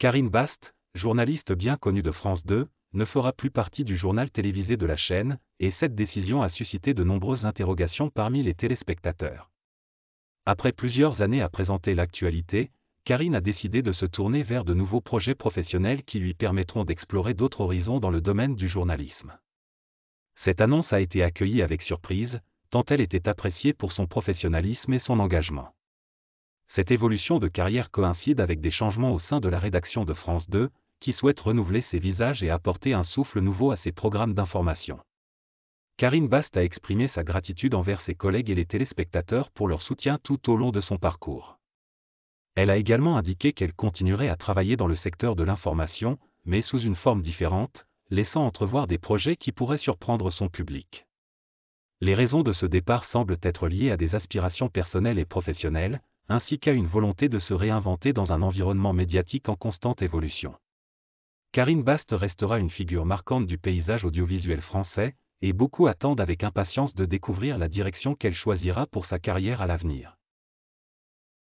Karine Bast, journaliste bien connue de France 2, ne fera plus partie du journal télévisé de la chaîne, et cette décision a suscité de nombreuses interrogations parmi les téléspectateurs. Après plusieurs années à présenter l'actualité, Karine a décidé de se tourner vers de nouveaux projets professionnels qui lui permettront d'explorer d'autres horizons dans le domaine du journalisme. Cette annonce a été accueillie avec surprise, tant elle était appréciée pour son professionnalisme et son engagement cette évolution de carrière coïncide avec des changements au sein de la rédaction de France 2, qui souhaite renouveler ses visages et apporter un souffle nouveau à ses programmes d'information. Karine Bast a exprimé sa gratitude envers ses collègues et les téléspectateurs pour leur soutien tout au long de son parcours. Elle a également indiqué qu'elle continuerait à travailler dans le secteur de l'information, mais sous une forme différente, laissant entrevoir des projets qui pourraient surprendre son public. Les raisons de ce départ semblent être liées à des aspirations personnelles et professionnelles, ainsi qu'à une volonté de se réinventer dans un environnement médiatique en constante évolution. Karine Bast restera une figure marquante du paysage audiovisuel français, et beaucoup attendent avec impatience de découvrir la direction qu'elle choisira pour sa carrière à l'avenir.